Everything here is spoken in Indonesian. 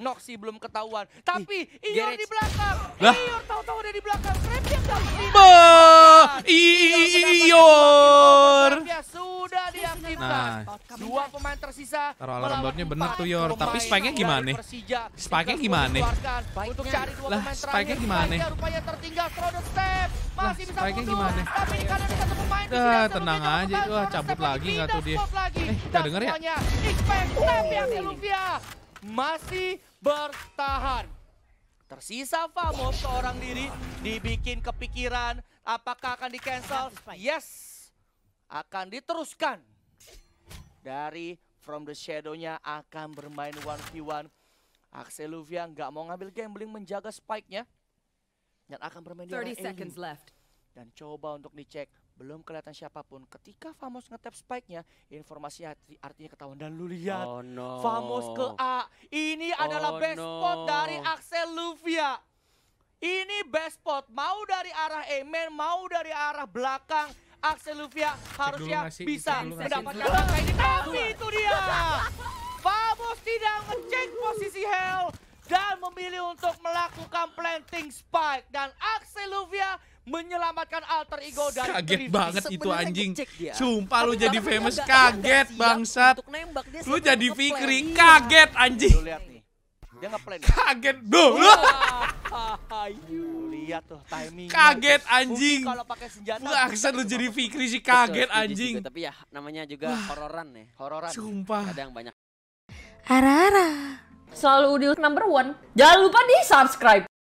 Noxy belum ketahuan. Tapi Ior di belakang. Lah. Ior tahu-tahu udah di belakang. Krep yang diaktifkan. Ior. Sudah diaktifkan. Nah. Dua pemain tersisa. Taruh alarm downnya bener tuh Ior. Tapi spike-nya gimana? Spike-nya gimana? Untuk cari dua lah, spike-nya gimana? Rupanya tertinggal Crowded Step. Masih bisa spike-nya gimana? Tapi di kanan satu pemain. Dah, eh, tenang aja. Wah, cabut lagi nggak tuh dia. Eh, nggak denger ya? Iqbal Step yang di Masih bertahan. Tersisa famos seorang diri, dibikin kepikiran apakah akan di-cancel. Yes, akan diteruskan. Dari From the Shadow-nya akan bermain 1v1. Axel Luvia nggak mau ngambil gambling menjaga spike-nya. Dan akan bermain di seconds left. Dan coba untuk dicek belum kelihatan siapapun. Ketika Famos ngetap spike-nya, informasi artinya ketahuan dan lu lihat oh, no. Famos ke A. Ini oh, adalah best no. spot dari Axel Luvia. Ini best spot mau dari arah Emen, mau dari arah belakang. Axel Luvia harusnya ngasih, bisa mendapatkan langkah ini. Tapi itu dia. Famos tidak ngecek posisi Hell dan memilih untuk melakukan planting spike dan Axel Luvia menyelamatkan alter ego dari kaget banget Sebenernya itu anjing sumpah lu jadi famous gak, kaget gak bangsat nembak, lu jadi Fikri iya. kaget anjing lu lihat nih dia kaget duh lu lihat tuh timing kaget anjing kalau pakai senjata Wah, kan lu jadi Fikri sih kaget anjing tapi ya namanya juga hororan nih ya, hororan sumpah yang banyak Arara selalu di number one jangan lupa di subscribe